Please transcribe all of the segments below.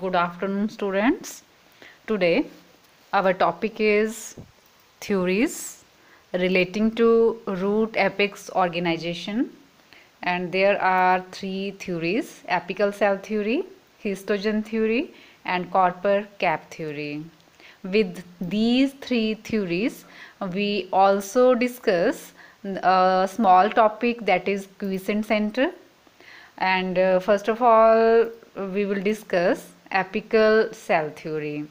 Good afternoon students. Today our topic is theories relating to root apex organization and there are three theories apical cell theory, histogen theory and copper cap theory. With these three theories we also discuss a small topic that is quiescent center and uh, first of all we will discuss apical cell theory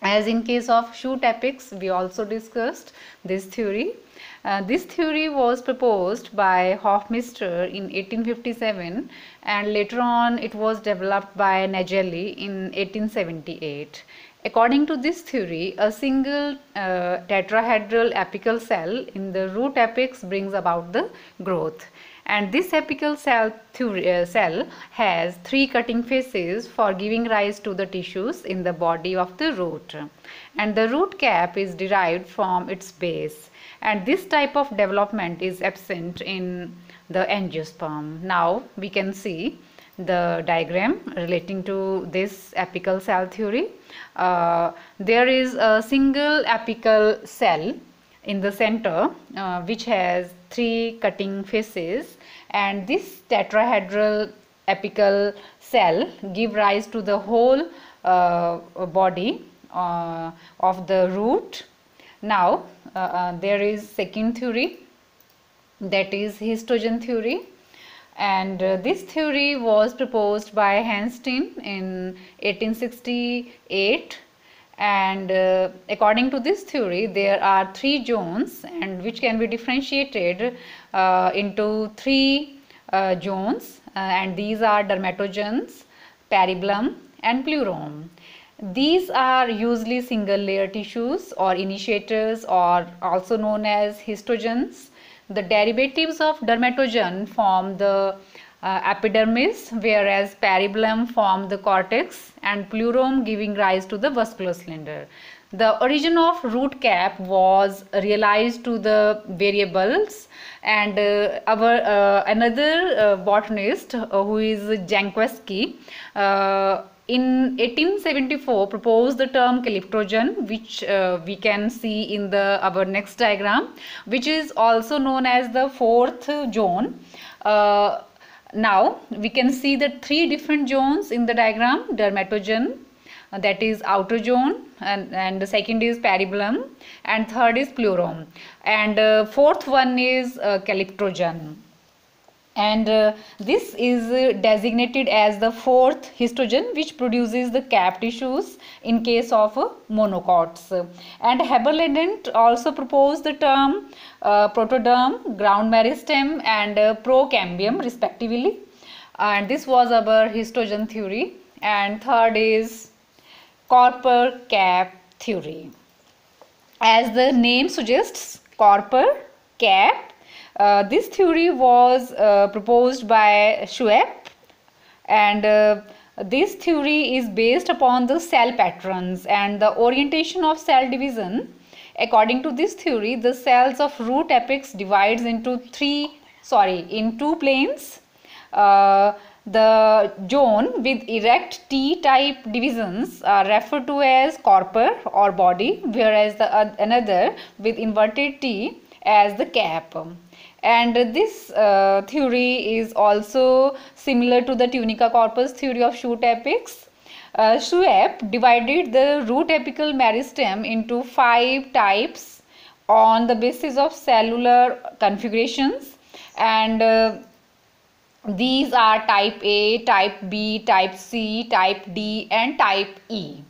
as in case of shoot apex we also discussed this theory uh, this theory was proposed by Hofmeister in 1857 and later on it was developed by Nageli in 1878 According to this theory, a single uh, tetrahedral apical cell in the root apex brings about the growth. And this apical cell, theory, uh, cell has three cutting faces for giving rise to the tissues in the body of the root. And the root cap is derived from its base. And this type of development is absent in the angiosperm. Now we can see the diagram relating to this apical cell theory. Uh, there is a single apical cell in the center uh, which has three cutting faces and this tetrahedral apical cell give rise to the whole uh, body uh, of the root. Now uh, uh, there is second theory that is histogen theory and uh, this theory was proposed by Hans in 1868 and uh, according to this theory there are three zones and which can be differentiated uh, into three uh, zones uh, and these are dermatogens, periblum and pleuron. These are usually single layer tissues or initiators or also known as histogens the derivatives of dermatogen form the uh, epidermis whereas periblem form the cortex and pleurum giving rise to the vascular cylinder. The origin of root cap was realized to the variables and uh, our uh, another uh, botanist uh, who is Jankowski uh, in 1874 proposed the term calyptrogen which uh, we can see in the our next diagram which is also known as the fourth zone uh, now we can see the three different zones in the diagram dermatogen uh, that is outer zone and, and the second is parabellum and third is pleurum and uh, fourth one is uh, calyptrogen and uh, this is uh, designated as the fourth histogen which produces the cap tissues in case of uh, monocots and Haberland also proposed the term uh, protoderm ground meristem and uh, procambium respectively and this was our histogen theory and third is copper cap theory as the name suggests copper cap uh, this theory was uh, proposed by Schwepp and uh, this theory is based upon the cell patterns and the orientation of cell division. According to this theory, the cells of root apex divides into three, sorry, in two planes. Uh, the zone with erect T-type divisions are referred to as corpus or body, whereas the another with inverted T as the cap and this uh, theory is also similar to the tunica corpus theory of shoot apex uh, Schuepp divided the root apical meristem into five types on the basis of cellular configurations and uh, these are type A, type B, type C, type D and type E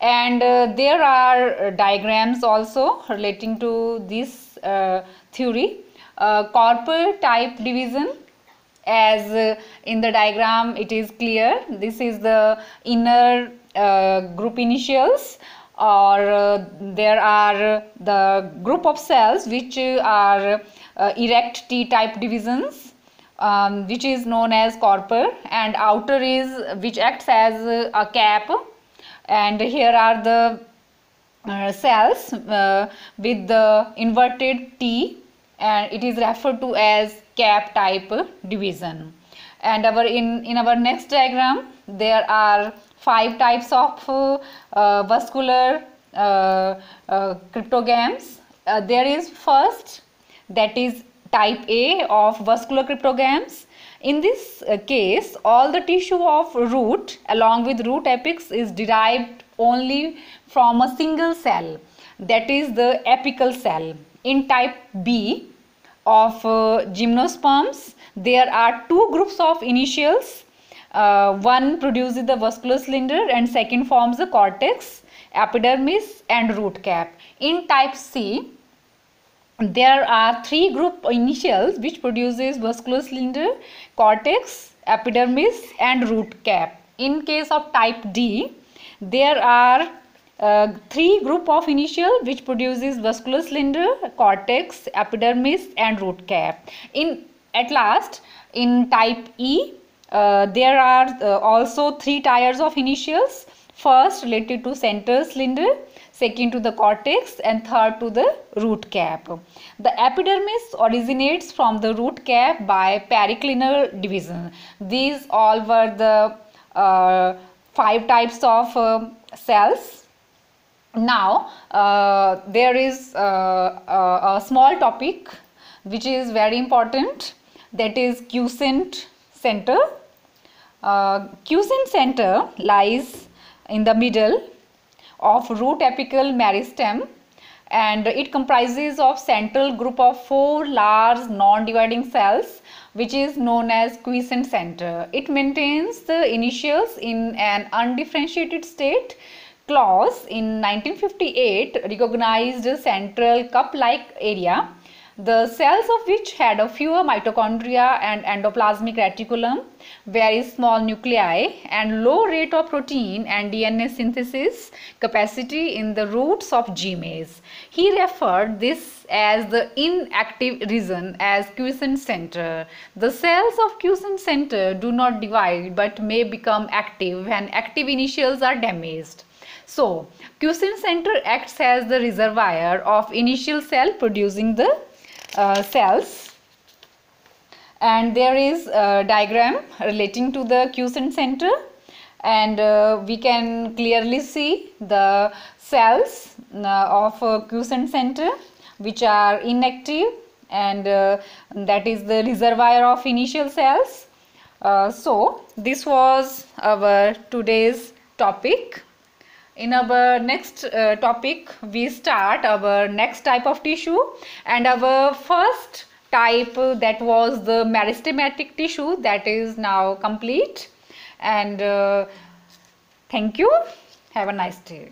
and uh, there are uh, diagrams also relating to this uh, theory uh, corpus type division as uh, in the diagram it is clear this is the inner uh, group initials or there are the group of cells which are erect T type divisions um, which is known as corpus and outer is which acts as a cap and here are the uh, cells uh, with the inverted T and it is referred to as cap type division and our in in our next diagram there are five types of uh, vascular uh, uh, cryptogams uh, there is first that is type A of vascular cryptogams in this uh, case, all the tissue of root along with root apex is derived only from a single cell that is the apical cell. In type B of uh, gymnosperms, there are two groups of initials. Uh, one produces the vascular cylinder and second forms the cortex, epidermis and root cap. In type C, there are three group initials which produces vascular cylinder cortex epidermis and root cap in case of type d there are uh, three group of initial which produces vascular cylinder cortex epidermis and root cap in at last in type e uh, there are uh, also three tiers of initials First related to center cylinder, second to the cortex and third to the root cap. The epidermis originates from the root cap by periclinal division. These all were the uh, five types of uh, cells now uh, there is uh, uh, a small topic which is very important that is quiescent center uh, quiescent center lies in the middle of root apical meristem and it comprises of central group of four large non-dividing cells which is known as quiescent center. It maintains the initials in an undifferentiated state. Claus in 1958 recognized central cup-like area the cells of which had a fewer mitochondria and endoplasmic reticulum, very small nuclei and low rate of protein and DNA synthesis capacity in the roots of GMAs. He referred this as the inactive region as quiescent center. The cells of quiescent center do not divide but may become active when active initials are damaged. So, quiescent center acts as the reservoir of initial cell producing the uh, cells and there is a diagram relating to the quiescent center and uh, we can clearly see the cells uh, of uh, quiescent center which are inactive and uh, that is the reservoir of initial cells uh, so this was our today's topic in our next uh, topic we start our next type of tissue and our first type that was the meristematic tissue that is now complete and uh, thank you have a nice day